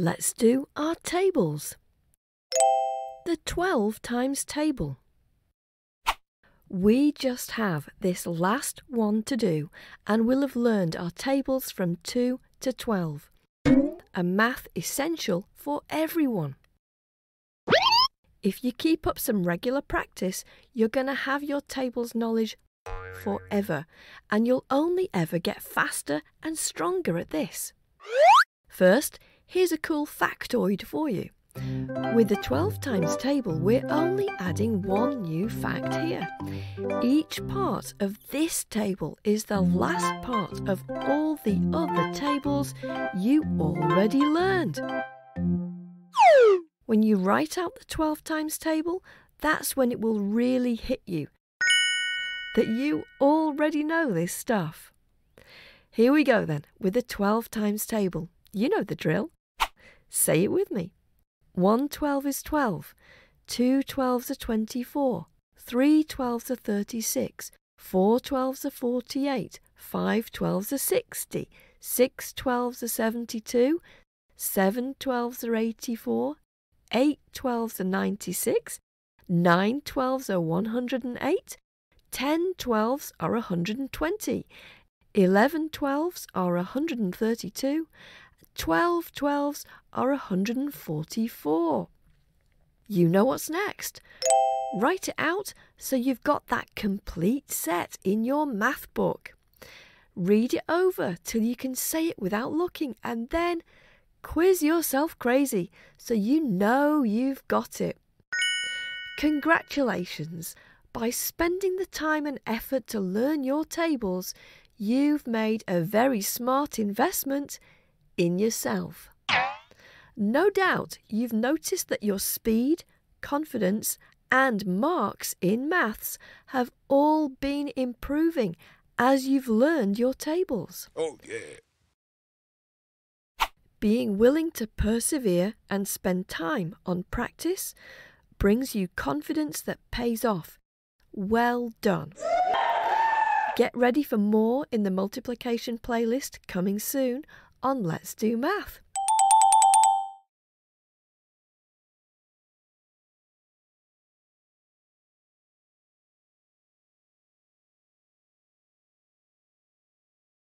Let's do our tables. The 12 times table. We just have this last one to do and we'll have learned our tables from 2 to 12. A math essential for everyone. If you keep up some regular practice, you're going to have your tables knowledge forever and you'll only ever get faster and stronger at this. First, Here's a cool factoid for you. With the 12 times table, we're only adding one new fact here. Each part of this table is the last part of all the other tables you already learned. When you write out the 12 times table, that's when it will really hit you that you already know this stuff. Here we go then with the 12 times table. You know the drill. Say it with me. One twelve is twelve. twelve, two twelves are twenty four, three twelves are thirty six, four twelves are forty eight, five twelves are sixty. sixty, six twelves are seventy two, seven twelves are eighty four, eight twelves are ninety six, nine twelves are one hundred and one hundred and eight, ten twelves are a hundred and twenty, eleven twelves are a hundred and thirty two, 12 12s are 144. You know what's next. Write it out so you've got that complete set in your math book. Read it over till you can say it without looking and then quiz yourself crazy so you know you've got it. Congratulations! By spending the time and effort to learn your tables, you've made a very smart investment in yourself. No doubt you've noticed that your speed, confidence, and marks in maths have all been improving as you've learned your tables. Oh, yeah. Being willing to persevere and spend time on practice brings you confidence that pays off. Well done. Get ready for more in the multiplication playlist coming soon on Let's Do Math.